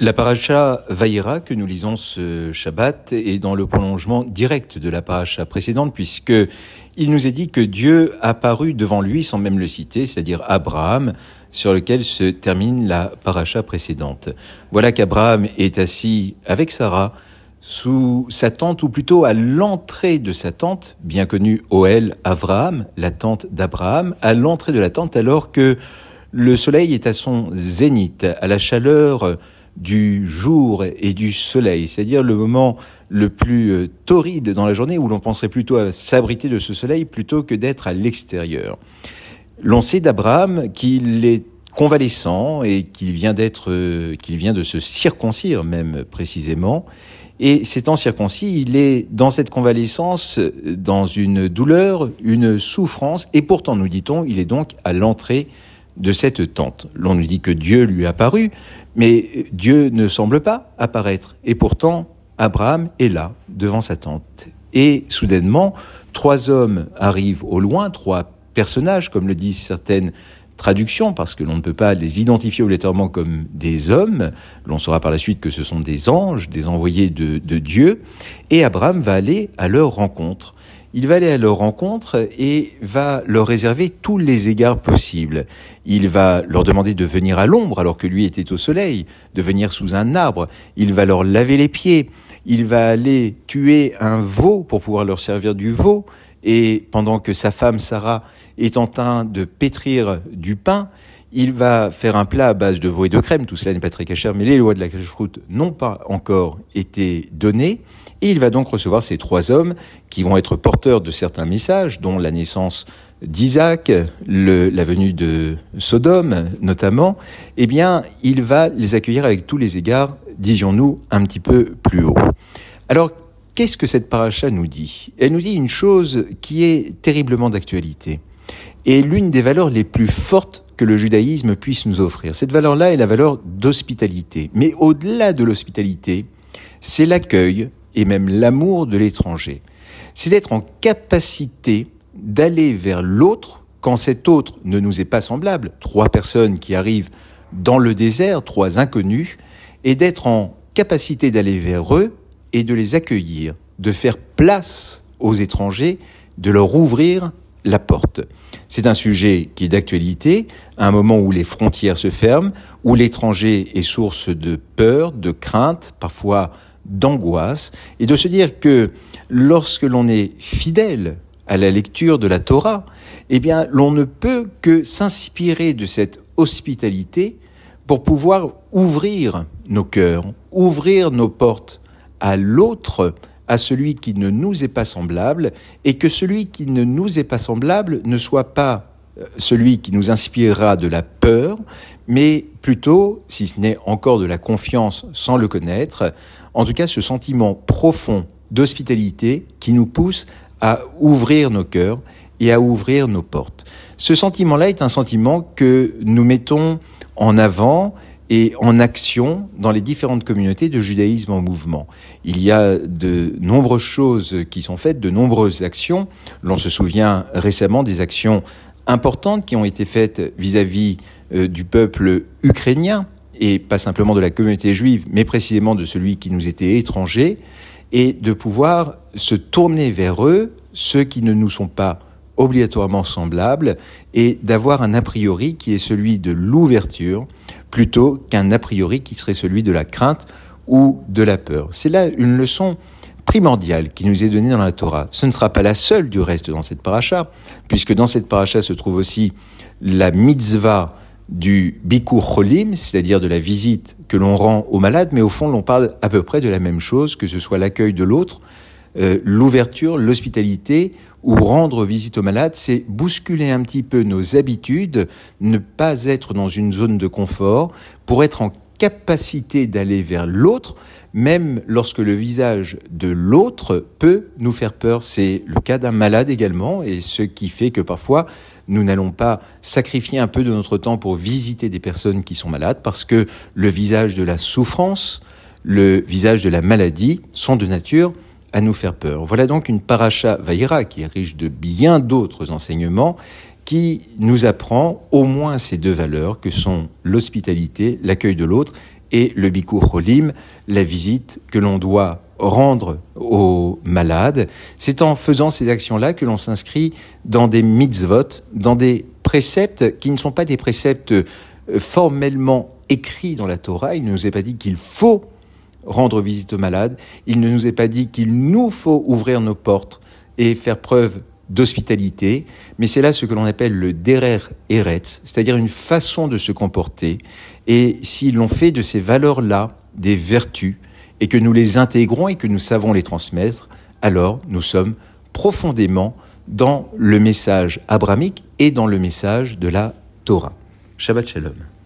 La paracha Vaïra que nous lisons ce Shabbat est dans le prolongement direct de la paracha précédente puisque il nous est dit que Dieu apparut devant lui sans même le citer, c'est-à-dire Abraham, sur lequel se termine la paracha précédente. Voilà qu'Abraham est assis avec Sarah sous sa tente ou plutôt à l'entrée de sa tente, bien connue Oel Avraham, la tente d'Abraham, à l'entrée de la tente alors que le soleil est à son zénith, à la chaleur du jour et du soleil, c'est-à-dire le moment le plus euh, torride dans la journée où l'on penserait plutôt à s'abriter de ce soleil plutôt que d'être à l'extérieur. L'on sait d'Abraham qu'il est convalescent et qu'il vient d'être, euh, qu'il vient de se circoncire même précisément. Et s'étant circoncis, il est dans cette convalescence, euh, dans une douleur, une souffrance, et pourtant, nous dit-on, il est donc à l'entrée de cette tente. L'on nous dit que Dieu lui apparut, mais Dieu ne semble pas apparaître. Et pourtant, Abraham est là, devant sa tente. Et soudainement, trois hommes arrivent au loin, trois personnages, comme le disent certaines traductions, parce que l'on ne peut pas les identifier obligatoirement comme des hommes. L'on saura par la suite que ce sont des anges, des envoyés de Dieu. Et Abraham va aller à leur rencontre. Il va aller à leur rencontre et va leur réserver tous les égards possibles. Il va leur demander de venir à l'ombre alors que lui était au soleil, de venir sous un arbre. Il va leur laver les pieds. Il va aller tuer un veau pour pouvoir leur servir du veau et pendant que sa femme Sarah est en train de pétrir du pain, il va faire un plat à base de veau et de crème, tout cela n'est pas très cachère, mais les lois de la route n'ont pas encore été données, et il va donc recevoir ces trois hommes qui vont être porteurs de certains messages, dont la naissance d'Isaac, la venue de Sodome notamment, eh bien, il va les accueillir avec tous les égards, disions-nous, un petit peu plus haut. Alors, Qu'est-ce que cette paracha nous dit Elle nous dit une chose qui est terriblement d'actualité et l'une des valeurs les plus fortes que le judaïsme puisse nous offrir. Cette valeur-là est la valeur d'hospitalité. Mais au-delà de l'hospitalité, c'est l'accueil et même l'amour de l'étranger. C'est d'être en capacité d'aller vers l'autre quand cet autre ne nous est pas semblable. Trois personnes qui arrivent dans le désert, trois inconnus, et d'être en capacité d'aller vers eux et de les accueillir, de faire place aux étrangers, de leur ouvrir la porte. C'est un sujet qui est d'actualité, un moment où les frontières se ferment, où l'étranger est source de peur, de crainte, parfois d'angoisse, et de se dire que lorsque l'on est fidèle à la lecture de la Torah, eh bien, l'on ne peut que s'inspirer de cette hospitalité pour pouvoir ouvrir nos cœurs, ouvrir nos portes, à l'autre, à celui qui ne nous est pas semblable, et que celui qui ne nous est pas semblable ne soit pas euh, celui qui nous inspirera de la peur, mais plutôt, si ce n'est encore de la confiance sans le connaître, en tout cas ce sentiment profond d'hospitalité qui nous pousse à ouvrir nos cœurs et à ouvrir nos portes. Ce sentiment-là est un sentiment que nous mettons en avant et en action dans les différentes communautés de judaïsme en mouvement. Il y a de nombreuses choses qui sont faites, de nombreuses actions. L'on se souvient récemment des actions importantes qui ont été faites vis-à-vis euh, du peuple ukrainien, et pas simplement de la communauté juive, mais précisément de celui qui nous était étranger, et de pouvoir se tourner vers eux, ceux qui ne nous sont pas obligatoirement semblables, et d'avoir un a priori qui est celui de l'ouverture, plutôt qu'un a priori qui serait celui de la crainte ou de la peur. C'est là une leçon primordiale qui nous est donnée dans la Torah. Ce ne sera pas la seule du reste dans cette paracha, puisque dans cette paracha se trouve aussi la mitzvah du bikur cholim, c'est-à-dire de la visite que l'on rend aux malades, mais au fond l'on parle à peu près de la même chose, que ce soit l'accueil de l'autre, euh, l'ouverture, l'hospitalité ou rendre visite aux malades, c'est bousculer un petit peu nos habitudes, ne pas être dans une zone de confort pour être en capacité d'aller vers l'autre, même lorsque le visage de l'autre peut nous faire peur. C'est le cas d'un malade également, et ce qui fait que parfois nous n'allons pas sacrifier un peu de notre temps pour visiter des personnes qui sont malades, parce que le visage de la souffrance, le visage de la maladie sont de nature à nous faire peur. Voilà donc une paracha vaïra qui est riche de bien d'autres enseignements qui nous apprend au moins ces deux valeurs que sont l'hospitalité, l'accueil de l'autre et le bikur cholim, la visite que l'on doit rendre aux malades. C'est en faisant ces actions-là que l'on s'inscrit dans des mitzvot, dans des préceptes qui ne sont pas des préceptes euh, formellement écrits dans la Torah. Il ne nous est pas dit qu'il faut rendre visite aux malades. Il ne nous est pas dit qu'il nous faut ouvrir nos portes et faire preuve d'hospitalité, mais c'est là ce que l'on appelle le derer eretz, c'est-à-dire une façon de se comporter. Et si l'on fait de ces valeurs-là des vertus, et que nous les intégrons et que nous savons les transmettre, alors nous sommes profondément dans le message abramique et dans le message de la Torah. Shabbat Shalom.